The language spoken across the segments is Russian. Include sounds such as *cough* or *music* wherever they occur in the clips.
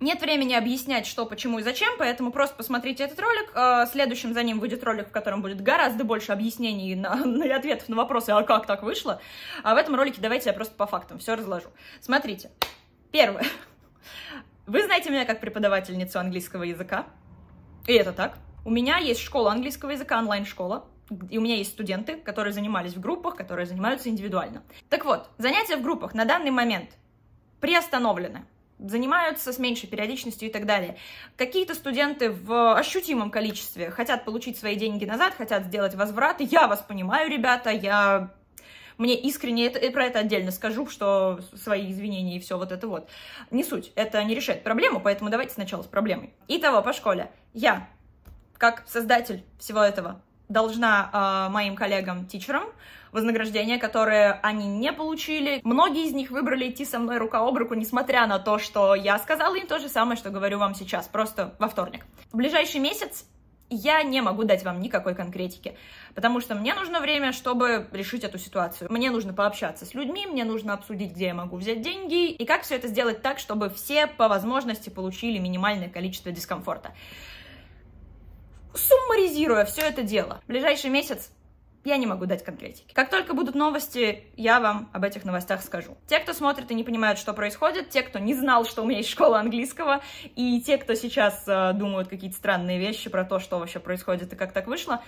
Нет времени объяснять, что, почему и зачем, поэтому просто посмотрите этот ролик. Э, следующим за ним выйдет ролик, в котором будет гораздо больше объяснений *laughs* на, и ответов на вопросы, а как так вышло. А в этом ролике давайте я просто по фактам все разложу. Смотрите. Первое. *laughs* Вы знаете меня как преподавательницу английского языка. И это так. У меня есть школа английского языка, онлайн-школа. И у меня есть студенты, которые занимались в группах, которые занимаются индивидуально. Так вот, занятия в группах на данный момент приостановлены занимаются с меньшей периодичностью и так далее. Какие-то студенты в ощутимом количестве хотят получить свои деньги назад, хотят сделать возврат. Я вас понимаю, ребята, я мне искренне это, и про это отдельно скажу, что свои извинения и все вот это вот. Не суть, это не решает проблему, поэтому давайте сначала с проблемой. Итого, по школе. Я, как создатель всего этого, должна э, моим коллегам-тичерам вознаграждение, которое они не получили. Многие из них выбрали идти со мной рука об руку, несмотря на то, что я сказала им то же самое, что говорю вам сейчас, просто во вторник. В ближайший месяц я не могу дать вам никакой конкретики, потому что мне нужно время, чтобы решить эту ситуацию. Мне нужно пообщаться с людьми, мне нужно обсудить, где я могу взять деньги и как все это сделать так, чтобы все по возможности получили минимальное количество дискомфорта суммаризируя все это дело. В ближайший месяц я не могу дать конкретики. Как только будут новости, я вам об этих новостях скажу. Те, кто смотрит и не понимают, что происходит, те, кто не знал, что у меня есть школа английского, и те, кто сейчас э, думают какие-то странные вещи про то, что вообще происходит и как так вышло,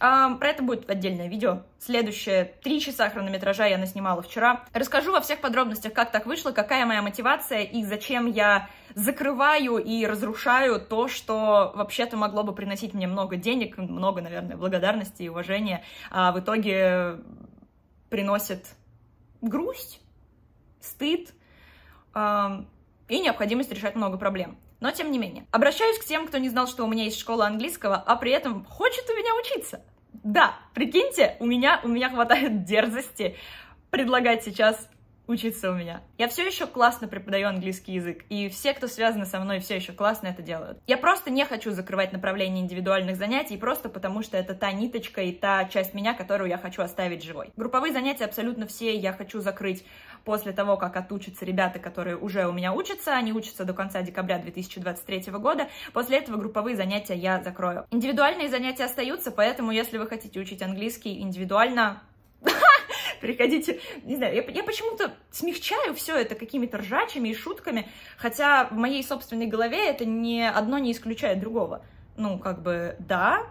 про это будет отдельное видео. Следующее. Три часа хронометража я наснимала вчера. Расскажу во всех подробностях, как так вышло, какая моя мотивация и зачем я закрываю и разрушаю то, что вообще-то могло бы приносить мне много денег, много, наверное, благодарности и уважения, а в итоге приносит грусть, стыд э, и необходимость решать много проблем. Но тем не менее. Обращаюсь к тем, кто не знал, что у меня есть школа английского, а при этом хочет у меня учиться. Да, прикиньте, у меня, у меня хватает *laughs* дерзости предлагать сейчас учиться у меня. Я все еще классно преподаю английский язык, и все, кто связаны со мной, все еще классно это делают. Я просто не хочу закрывать направление индивидуальных занятий, просто потому что это та ниточка и та часть меня, которую я хочу оставить живой. Групповые занятия абсолютно все я хочу закрыть после того, как отучатся ребята, которые уже у меня учатся, они учатся до конца декабря 2023 года, после этого групповые занятия я закрою. Индивидуальные занятия остаются, поэтому если вы хотите учить английский индивидуально, *laughs* приходите, не знаю, я, я почему-то смягчаю все это какими-то ржачами и шутками, хотя в моей собственной голове это ни одно не исключает другого. Ну, как бы, да,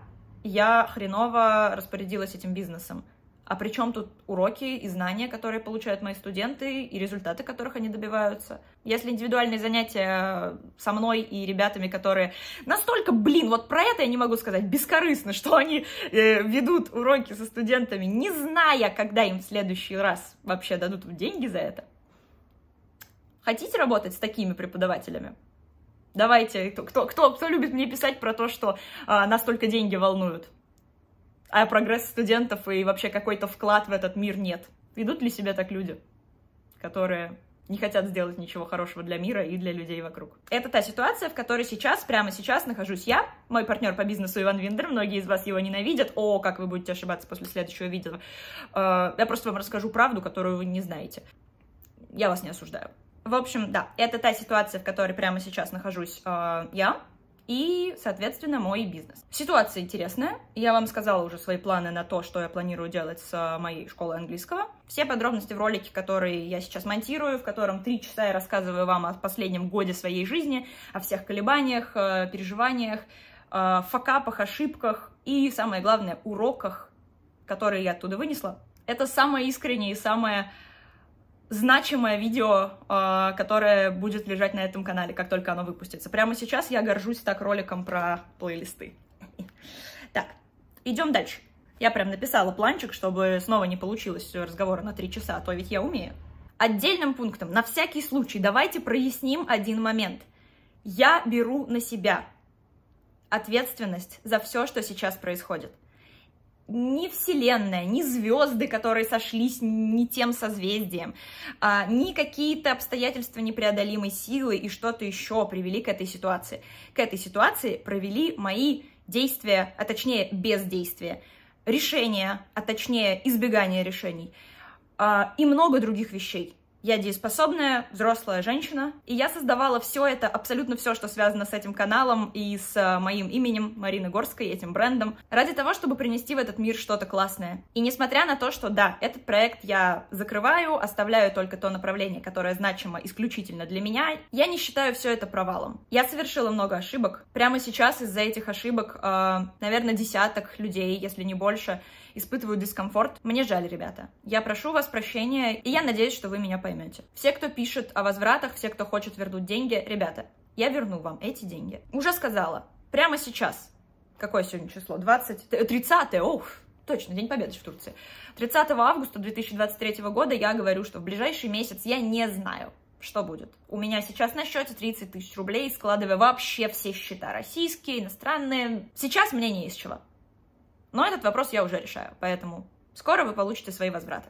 я хреново распорядилась этим бизнесом, а причем тут уроки и знания, которые получают мои студенты, и результаты, которых они добиваются. Если индивидуальные занятия со мной и ребятами, которые настолько, блин, вот про это я не могу сказать, бескорыстно, что они э, ведут уроки со студентами, не зная, когда им в следующий раз вообще дадут деньги за это. Хотите работать с такими преподавателями? Давайте, кто, кто, кто любит мне писать про то, что а, э, нас деньги волнуют? а прогресс студентов и вообще какой-то вклад в этот мир нет. Ведут ли себя так люди, которые не хотят сделать ничего хорошего для мира и для людей вокруг. Это та ситуация, в которой сейчас, прямо сейчас нахожусь я, мой партнер по бизнесу Иван Виндер, многие из вас его ненавидят, о, как вы будете ошибаться после следующего видео. Э, я просто вам расскажу правду, которую вы не знаете. Я вас не осуждаю. В общем, да, это та ситуация, в которой прямо сейчас нахожусь э, я, и, соответственно, мой бизнес. Ситуация интересная. Я вам сказала уже свои планы на то, что я планирую делать с а, моей школой английского. Все подробности в ролике, который я сейчас монтирую, в котором три часа я рассказываю вам о последнем годе своей жизни, о всех колебаниях, э, переживаниях, э, факапах, ошибках и, самое главное, уроках, которые я оттуда вынесла. Это самое искреннее и самое значимое видео, а, которое будет лежать на этом канале, как только оно выпустится. Прямо сейчас я горжусь так роликом про плейлисты. *laughs* Так, идем дальше. Я прям написала планчик, чтобы снова не получилось разговора на три часа, а то ведь я умею. Отдельным пунктом, на всякий случай, давайте проясним один момент. Я беру на себя ответственность за все, что сейчас происходит ни Вселенная, ни звезды, которые сошлись не тем созвездием, а, ни какие-то обстоятельства непреодолимой силы и что-то еще привели к этой ситуации. К этой ситуации провели мои действия, а точнее бездействия, решения, а точнее избегание решений а, и много других вещей. Я дееспособная, взрослая женщина, и я создавала все это, абсолютно все, что связано с этим каналом и с э, моим именем Марины Горской, этим брендом, ради того, чтобы принести в этот мир что-то классное. И несмотря на то, что да, этот проект я закрываю, оставляю только то направление, которое значимо исключительно для меня, я не считаю все это провалом. Я совершила много ошибок. Прямо сейчас из-за этих ошибок, э, наверное, десяток людей, если не больше, испытываю дискомфорт. Мне жаль, ребята. Я прошу вас прощения, и я надеюсь, что вы меня поймете. Все, кто пишет о возвратах, все, кто хочет вернуть деньги, ребята, я верну вам эти деньги. Уже сказала, прямо сейчас. Какое сегодня число? 20? 30? Ох, точно, День Победы в Турции. 30 августа 2023 года я говорю, что в ближайший месяц я не знаю, что будет. У меня сейчас на счете 30 тысяч рублей, складывая вообще все счета российские, иностранные. Сейчас мне не из чего. Но этот вопрос я уже решаю, поэтому скоро вы получите свои возвраты.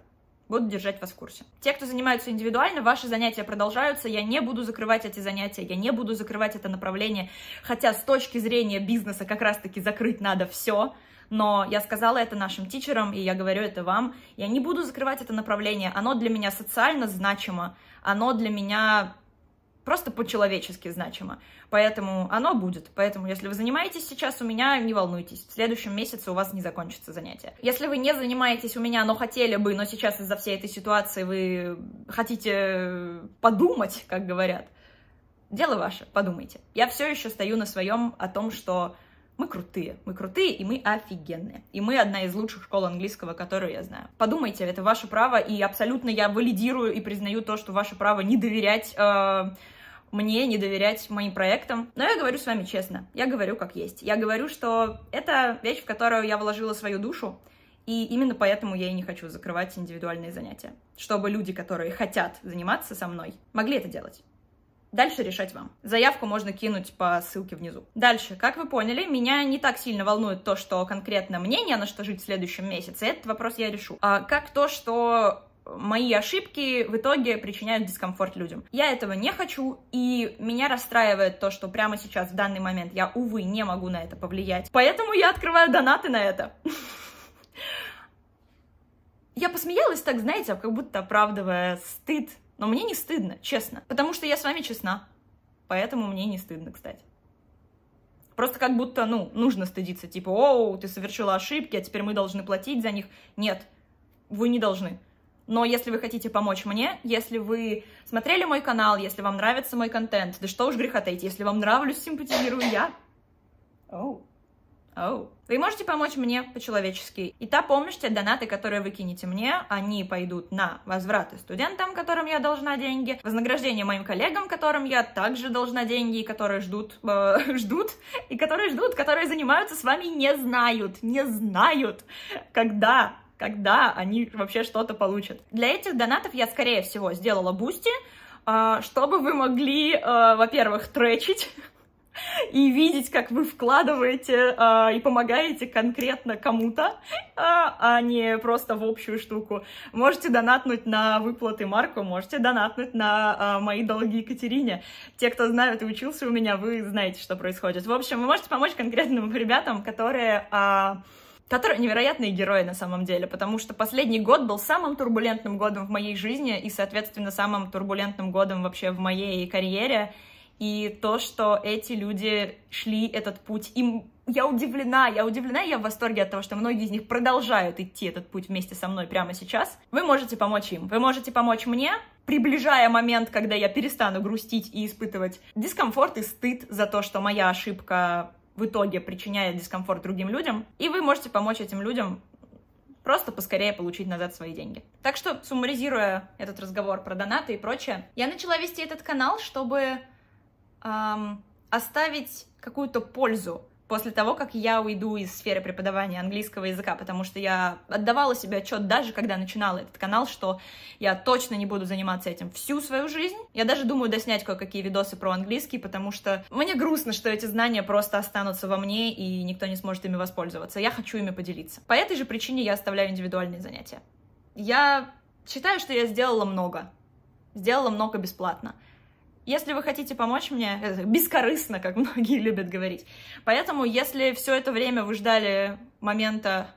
Буду держать вас в курсе. Те, кто занимаются индивидуально, ваши занятия продолжаются. Я не буду закрывать эти занятия, я не буду закрывать это направление. Хотя с точки зрения бизнеса как раз-таки закрыть надо все. Но я сказала это нашим тичерам, и я говорю это вам. Я не буду закрывать это направление. Оно для меня социально значимо. Оно для меня просто по-человечески значимо. Поэтому оно будет. Поэтому, если вы занимаетесь сейчас у меня, не волнуйтесь, в следующем месяце у вас не закончится занятие. Если вы не занимаетесь у меня, но хотели бы, но сейчас из-за всей этой ситуации вы хотите подумать, как говорят, дело ваше, подумайте. Я все еще стою на своем о том, что мы крутые, мы крутые и мы офигенные. И мы одна из лучших школ английского, которую я знаю. Подумайте, это ваше право, и абсолютно я валидирую и признаю то, что ваше право не доверять... Э, мне не доверять моим проектам. Но я говорю с вами честно, я говорю как есть. Я говорю, что это вещь, в которую я вложила свою душу, и именно поэтому я и не хочу закрывать индивидуальные занятия, чтобы люди, которые хотят заниматься со мной, могли это делать. Дальше решать вам. Заявку можно кинуть по ссылке внизу. Дальше, как вы поняли, меня не так сильно волнует то, что конкретно мне не на что жить в следующем месяце. Этот вопрос я решу. А как то, что мои ошибки в итоге причиняют дискомфорт людям. Я этого не хочу, и меня расстраивает то, что прямо сейчас, в данный момент, я, увы, не могу на это повлиять. Поэтому я открываю донаты на это. *laughs* Я посмеялась так, знаете, как будто оправдывая стыд но мне не стыдно, честно. Потому что я с вами честна. Поэтому мне не стыдно, кстати. Просто как будто, ну, нужно стыдиться. Типа, оу, ты совершила ошибки, а теперь мы должны платить за них. Нет, вы не должны. Но если вы хотите помочь мне, если вы смотрели мой канал, если вам нравится мой контент, да что уж греха таить, если вам нравлюсь, симпатизирую я. Оу. Oh. Oh. Вы можете помочь мне по-человечески. И та помощь, те донаты, которые вы кинете мне, они пойдут на возвраты студентам, которым я должна деньги, вознаграждение моим коллегам, которым я также должна деньги, и которые ждут, э, *laughs* ждут, и которые ждут, которые занимаются с вами не знают, не знают, когда когда они вообще что-то получат. Для этих донатов я, скорее всего, сделала бусти, а, чтобы вы могли, э, во-первых, тречить, *laughs* *laughs* и видеть, как вы вкладываете э, и помогаете конкретно кому-то, э, а не просто в общую штуку. Можете донатнуть на выплаты Марку, можете донатнуть на э, мои долги Екатерине. Те, кто знают и учился у меня, вы знаете, что происходит. В общем, вы можете помочь конкретным *laughs* ребятам, которые... Э, которые невероятные герои на самом деле, потому что последний год был самым турбулентным годом в моей жизни и, соответственно, самым турбулентным годом вообще в моей карьере и то, что эти люди шли этот путь, им я удивлена, я удивлена, я в восторге от того, что многие из них продолжают идти этот путь вместе со мной прямо сейчас. Вы можете помочь им, вы можете помочь мне, приближая момент, когда я перестану грустить и испытывать дискомфорт и стыд за то, что моя ошибка в итоге причиняет дискомфорт другим людям, и вы можете помочь этим людям просто поскорее получить назад свои деньги. Так что, суммаризируя этот разговор про донаты и прочее, я начала вести этот канал, чтобы эм, оставить какую-то пользу после того, как я уйду из сферы преподавания английского языка, потому что я отдавала себе отчет даже, когда начинала этот канал, что я точно не буду заниматься этим всю свою жизнь. Я даже думаю доснять кое-какие видосы про английский, потому что мне грустно, что эти знания просто останутся во мне, и никто не сможет ими воспользоваться. Я хочу ими поделиться. По этой же причине я оставляю индивидуальные занятия. Я считаю, что я сделала много. Сделала много бесплатно. Если вы хотите помочь мне, *laughs* бескорыстно, как многие *laughs* любят говорить. Поэтому, если все это время вы ждали момента,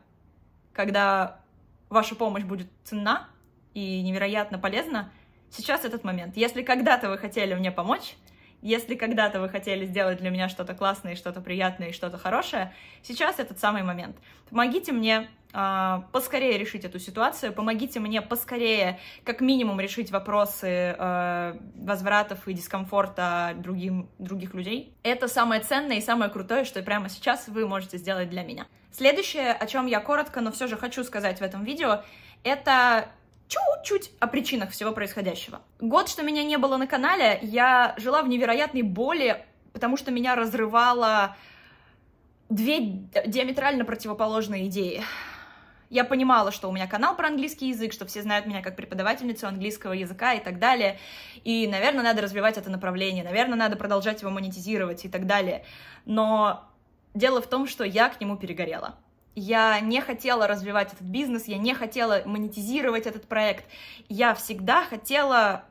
когда ваша помощь будет ценна и невероятно полезна, сейчас этот момент. Если когда-то вы хотели мне помочь, если когда-то вы хотели сделать для меня что-то классное, что-то приятное и что-то хорошее, сейчас этот самый момент. Помогите мне а, поскорее решить эту ситуацию, помогите мне поскорее, как минимум, решить вопросы а, возвратов и дискомфорта другим, других людей. Это самое ценное и самое крутое, что прямо сейчас вы можете сделать для меня. Следующее, о чем я коротко, но все же хочу сказать в этом видео, это чуть-чуть о причинах всего происходящего. Год, что меня не было на канале, я жила в невероятной боли, потому что меня разрывало две диаметрально противоположные идеи я понимала, что у меня канал про английский язык, что все знают меня как преподавательницу английского языка и так далее. И, наверное, надо развивать это направление, наверное, надо продолжать его монетизировать и так далее. Но дело в том, что я к нему перегорела. Я не хотела развивать этот бизнес, я не хотела монетизировать этот проект. Я всегда хотела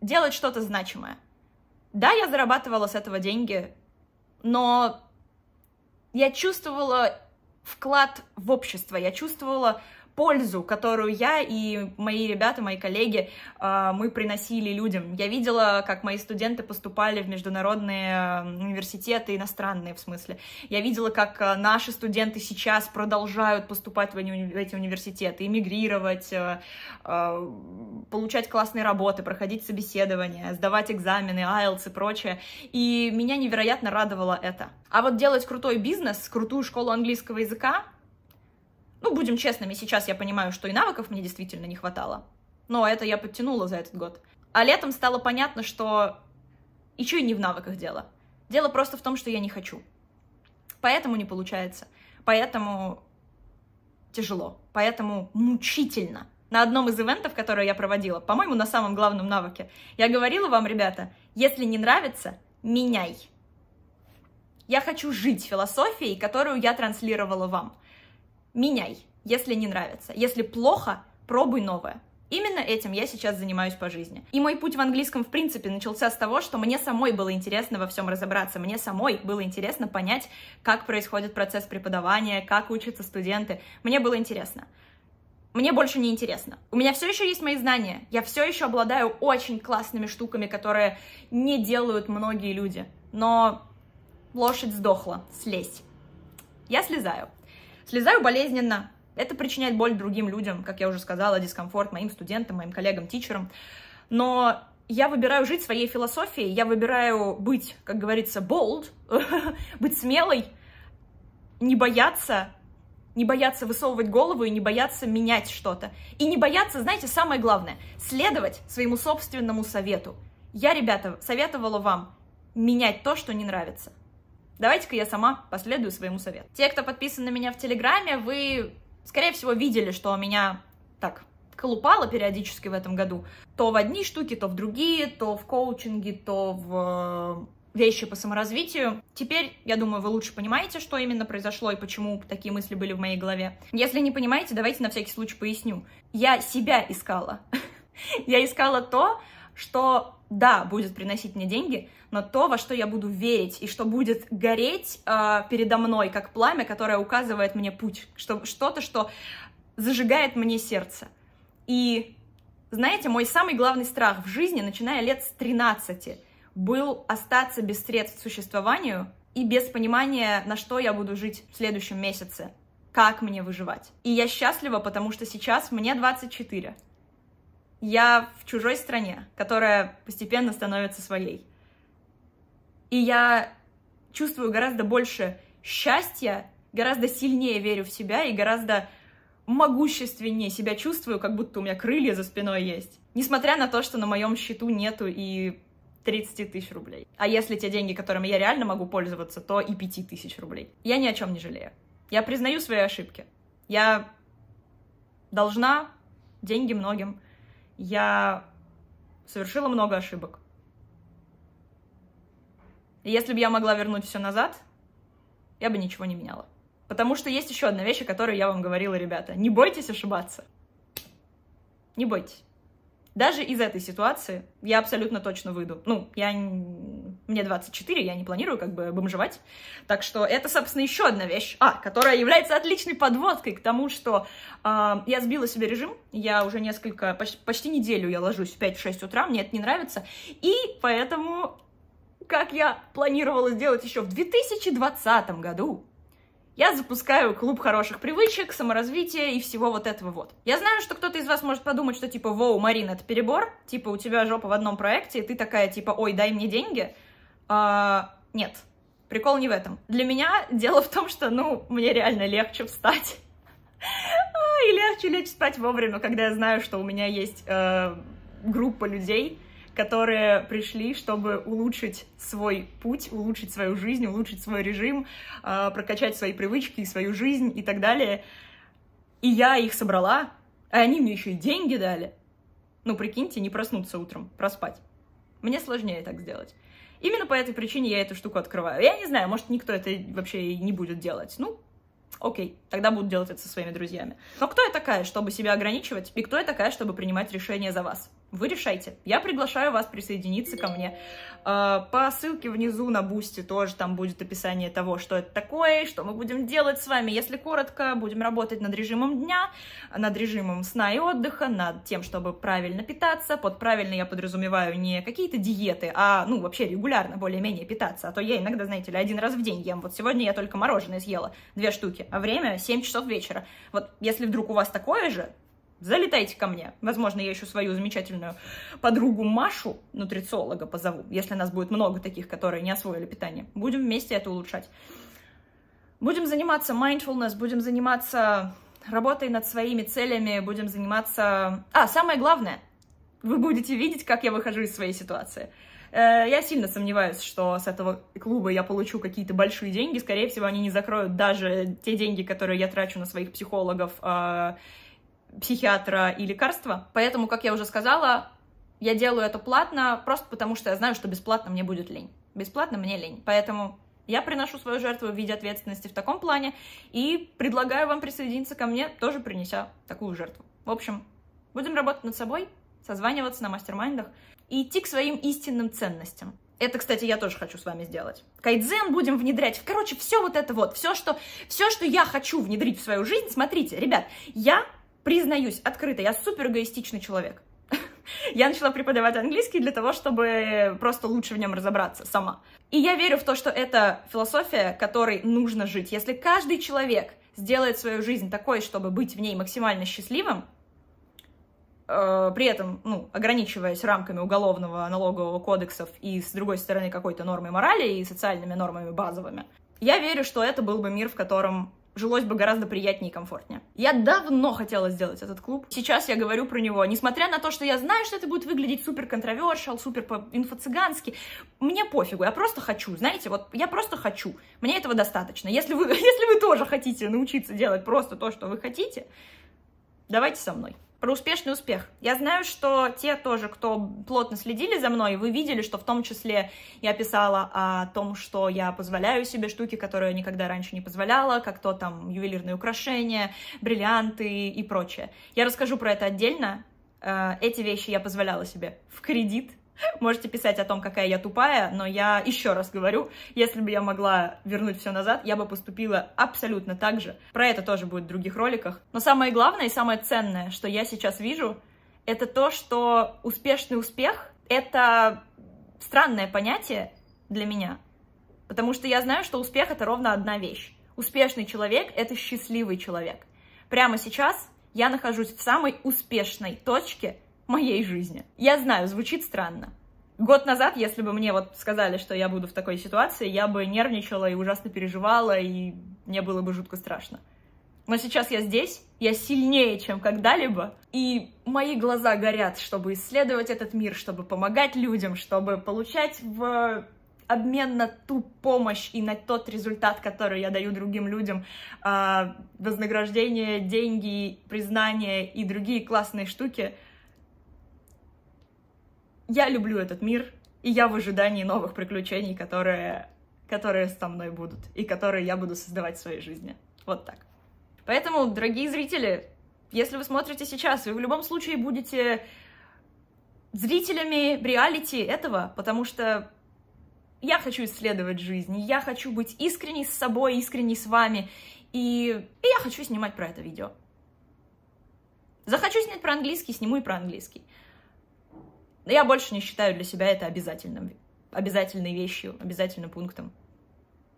делать что-то значимое. Да, я зарабатывала с этого деньги, но я чувствовала вклад в общество я чувствовала пользу, которую я и мои ребята, мои коллеги, а, мы приносили людям. Я видела, как мои студенты поступали в международные э, университеты, иностранные в смысле. Я видела, как э, наши студенты сейчас продолжают поступать в эти университеты, эмигрировать, э, получать классные работы, проходить собеседования, сдавать экзамены, IELTS и прочее. И меня невероятно радовало это. А вот делать крутой бизнес, крутую школу английского языка, ну, будем честными, сейчас я понимаю, что и навыков мне действительно не хватало. Но это я подтянула за этот год. А летом стало понятно, что еще и не в навыках дело. Дело просто в том, что я не хочу. Поэтому не получается. Поэтому тяжело. Поэтому мучительно. На одном из ивентов, которые я проводила, по-моему, на самом главном навыке, я говорила вам, ребята, если не нравится, меняй. Я хочу жить философией, которую я транслировала вам меняй, если не нравится. Если плохо, пробуй новое. Именно этим я сейчас занимаюсь по жизни. И мой путь в английском, в принципе, начался с того, что мне самой было интересно во всем разобраться. Мне самой было интересно понять, как происходит процесс преподавания, как учатся студенты. Мне было интересно. Мне больше не интересно. У меня все еще есть мои знания. Я все еще обладаю очень классными штуками, которые не делают многие люди. Но лошадь сдохла. Слезь. Я слезаю. Слезаю болезненно. Это причиняет боль другим людям, как я уже сказала, дискомфорт моим студентам, моим коллегам, тичерам. Но я выбираю жить своей философией, я выбираю быть, как говорится, bold, *laughs* быть смелой, не бояться, не бояться высовывать голову и не бояться менять что-то. И не бояться, знаете, самое главное, следовать своему собственному совету. Я, ребята, советовала вам менять то, что не нравится. Давайте-ка я сама последую своему совету. Те, кто подписан на меня в Телеграме, вы, скорее всего, видели, что у меня так колупала периодически в этом году. То в одни штуки, то в другие, то в коучинге, то в э, вещи по саморазвитию. Теперь, я думаю, вы лучше понимаете, что именно произошло и почему такие мысли были в моей голове. Если не понимаете, давайте на всякий случай поясню. Я себя искала. *laughs* Я искала то, что да, будет приносить мне деньги, но то, во что я буду верить и что будет гореть э, передо мной, как пламя, которое указывает мне путь, что, что-то, что зажигает мне сердце. И, знаете, мой самый главный страх в жизни, начиная лет с 13, был остаться без средств к существованию и без понимания, на что я буду жить в следующем месяце, как мне выживать. И я счастлива, потому что сейчас мне 24. Я в чужой стране, которая постепенно становится своей. И я чувствую гораздо больше счастья, гораздо сильнее верю в себя и гораздо могущественнее себя чувствую, как будто у меня крылья за спиной есть. Несмотря на то, что на моем счету нету и 30 тысяч рублей. А если те деньги, которыми я реально могу пользоваться, то и 5 тысяч рублей. Я ни о чем не жалею. Я признаю свои ошибки. Я должна деньги многим я совершила много ошибок. И если бы я могла вернуть все назад, я бы ничего не меняла. Потому что есть еще одна вещь, о которой я вам говорила, ребята. Не бойтесь ошибаться. Не бойтесь. Даже из этой ситуации я абсолютно точно выйду. Ну, я мне 24, я не планирую как бы бомжевать. Так что это, собственно, еще одна вещь, а, которая является отличной подводкой к тому, что э, я сбила себе режим, я уже несколько, почти, почти неделю я ложусь в 5-6 утра, мне это не нравится, и поэтому, как я планировала сделать еще в 2020 году, я запускаю клуб хороших привычек, саморазвития и всего вот этого вот. Я знаю, что кто-то из вас может подумать, что типа, воу, Марин, это перебор, типа, у тебя жопа в одном проекте, и ты такая, типа, ой, дай мне деньги. А, нет, прикол не в этом. Для меня дело в том, что, ну, мне реально легче встать. *laughs* А, и легче лечь спать вовремя, когда я знаю, что у меня есть э, группа людей, которые пришли, чтобы улучшить свой путь, улучшить свою жизнь, улучшить свой режим, э, прокачать свои привычки, и свою жизнь и так далее. И я их собрала, а они мне еще и деньги дали. Ну, прикиньте, не проснуться утром, проспать. Мне сложнее так сделать. Именно по этой причине я эту штуку открываю. Я не знаю, может, никто это вообще не будет делать. Ну, окей, тогда буду делать это со своими друзьями. Но кто я такая, чтобы себя ограничивать, и кто я такая, чтобы принимать решения за вас? Вы решайте. Я приглашаю вас присоединиться ко мне. А, по ссылке внизу на Бусти тоже там будет описание того, что это такое, что мы будем делать с вами. Если коротко, будем работать над режимом дня, над режимом сна и отдыха, над тем, чтобы правильно питаться. Под правильно я подразумеваю не какие-то диеты, а, ну, вообще регулярно более-менее питаться. А то я иногда, знаете ли, один раз в день ем. Вот сегодня я только мороженое съела, две штуки, а время 7 часов вечера. Вот если вдруг у вас такое же, залетайте ко мне. Возможно, я еще свою замечательную подругу Машу, нутрициолога, позову, если нас будет много таких, которые не освоили питание. Будем вместе это улучшать. Будем заниматься mindfulness, будем заниматься работой над своими целями, будем заниматься... А, самое главное, вы будете видеть, как я выхожу из своей ситуации. Э, я сильно сомневаюсь, что с этого клуба я получу какие-то большие деньги. Скорее всего, они не закроют даже те деньги, которые я трачу на своих психологов а, психиатра и лекарства. Поэтому, как я уже сказала, я делаю это платно, просто потому что я знаю, что бесплатно мне будет лень. Бесплатно мне лень. Поэтому я приношу свою жертву в виде ответственности в таком плане и предлагаю вам присоединиться ко мне, тоже принеся такую жертву. В общем, будем работать над собой, созваниваться на мастер-майндах и идти к своим истинным ценностям. Это, кстати, я тоже хочу с вами сделать. Кайдзен будем внедрять. Короче, все вот это вот, все что, все, что я хочу внедрить в свою жизнь. Смотрите, ребят, я признаюсь открыто, я супер эгоистичный человек. *laughs* Я начала преподавать английский для того, чтобы просто лучше в нем разобраться сама. И я верю в то, что это философия, которой нужно жить. Если каждый человек сделает свою жизнь такой, чтобы быть в ней максимально счастливым, э, при этом, ну, ограничиваясь рамками уголовного налогового кодексов и, с другой стороны, какой-то нормой морали и социальными нормами базовыми, я верю, что это был бы мир, в котором жилось бы гораздо приятнее и комфортнее. Я давно хотела сделать этот клуб. Сейчас я говорю про него. Несмотря на то, что я знаю, что это будет выглядеть супер контровершал, супер инфо-цыгански, мне пофигу, я просто хочу, знаете, вот я просто хочу. Мне этого достаточно. Если вы, *laughs* если вы тоже хотите научиться делать просто то, что вы хотите, давайте со мной про успешный успех. Я знаю, что те тоже, кто плотно следили за мной, вы видели, что в том числе я писала о том, что я позволяю себе штуки, которые я никогда раньше не позволяла, как то там ювелирные украшения, бриллианты и прочее. Я расскажу про это отдельно. Э, эти вещи я позволяла себе в кредит, Можете писать о том, какая я тупая, но я еще раз говорю, если бы я могла вернуть все назад, я бы поступила абсолютно так же. Про это тоже будет в других роликах. Но самое главное и самое ценное, что я сейчас вижу, это то, что успешный успех — это странное понятие для меня. Потому что я знаю, что успех — это ровно одна вещь. Успешный человек — это счастливый человек. Прямо сейчас я нахожусь в самой успешной точке моей жизни. Я знаю, звучит странно. Год назад, если бы мне вот сказали, что я буду в такой ситуации, я бы нервничала и ужасно переживала, и мне было бы жутко страшно. Но сейчас я здесь, я сильнее, чем когда-либо, и мои глаза горят, чтобы исследовать этот мир, чтобы помогать людям, чтобы получать в обмен на ту помощь и на тот результат, который я даю другим людям, а, вознаграждение, деньги, признание и другие классные штуки — я люблю этот мир, и я в ожидании новых приключений, которые, которые со мной будут, и которые я буду создавать в своей жизни. Вот так. Поэтому, дорогие зрители, если вы смотрите сейчас, вы в любом случае будете зрителями реалити этого, потому что я хочу исследовать жизнь, я хочу быть искренней с собой, искренней с вами, и, и я хочу снимать про это видео. Захочу снять про английский, сниму и про английский. Но я больше не считаю для себя это обязательным, обязательной вещью, обязательным пунктом.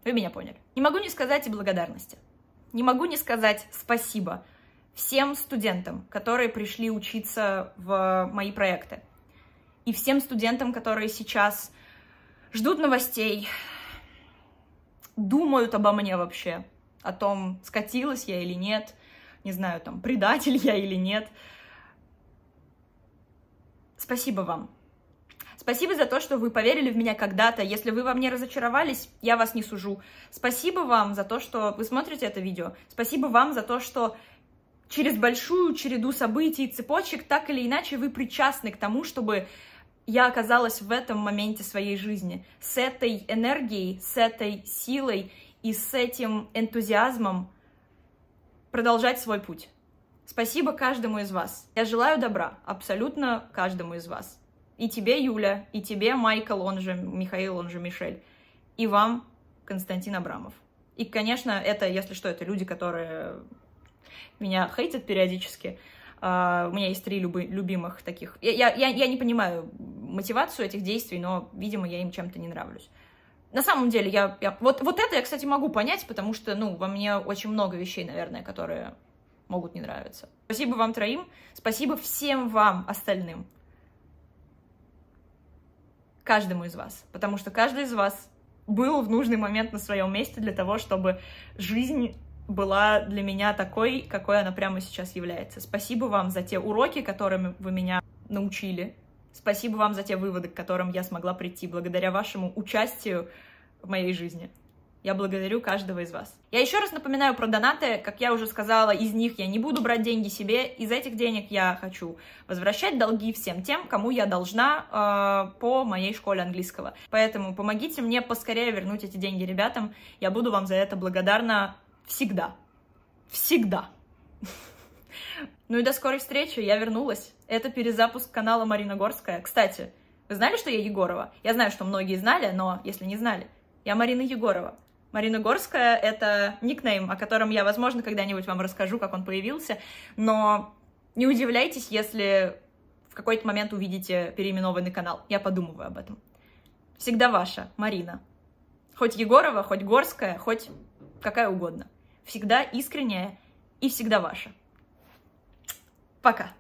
Вы меня поняли. Не могу не сказать и благодарности. Не могу не сказать спасибо всем студентам, которые пришли учиться в мои проекты. И всем студентам, которые сейчас ждут новостей, думают обо мне вообще, о том, скатилась я или нет, не знаю, там, предатель я или нет. Спасибо вам. Спасибо за то, что вы поверили в меня когда-то. Если вы во мне разочаровались, я вас не сужу. Спасибо вам за то, что вы смотрите это видео. Спасибо вам за то, что через большую череду событий, и цепочек, так или иначе вы причастны к тому, чтобы я оказалась в этом моменте своей жизни. С этой энергией, с этой силой и с этим энтузиазмом продолжать свой путь. Спасибо каждому из вас. Я желаю добра абсолютно каждому из вас. И тебе, Юля, и тебе, Майкл, он же Михаил, он же Мишель, и вам, Константин Абрамов. И, конечно, это, если что, это люди, которые меня хейтят периодически. А, у меня есть три люби- любимых таких. Я, я, я не понимаю мотивацию этих действий, но, видимо, я им чем-то не нравлюсь. На самом деле, я, я... Вот, вот это я, кстати, могу понять, потому что, ну, во мне очень много вещей, наверное, которые могут не нравиться. Спасибо вам троим, спасибо всем вам остальным. Каждому из вас, потому что каждый из вас был в нужный момент на своем месте для того, чтобы жизнь была для меня такой, какой она прямо сейчас является. Спасибо вам за те уроки, которыми вы меня научили. Спасибо вам за те выводы, к которым я смогла прийти благодаря вашему участию в моей жизни. Я благодарю каждого из вас. Я еще раз напоминаю про донаты. Как я уже сказала, из них я не буду брать деньги себе. Из этих денег я хочу возвращать долги всем тем, кому я должна э, по моей школе английского. Поэтому помогите мне поскорее вернуть эти деньги ребятам. Я буду вам за это благодарна всегда. Всегда. *laughs* Ну и до скорой встречи. Я вернулась. Это перезапуск канала Марина Горская. Кстати, вы знали, что я Егорова? Я знаю, что многие знали, но если не знали, я Марина Егорова. Марина Горская — это никнейм, о котором я, возможно, когда-нибудь вам расскажу, как он появился, но не удивляйтесь, если в какой-то момент увидите переименованный канал. Я подумываю об этом. Всегда ваша, Марина. Хоть Егорова, хоть Горская, хоть какая угодно. Всегда искренняя и всегда ваша. Пока.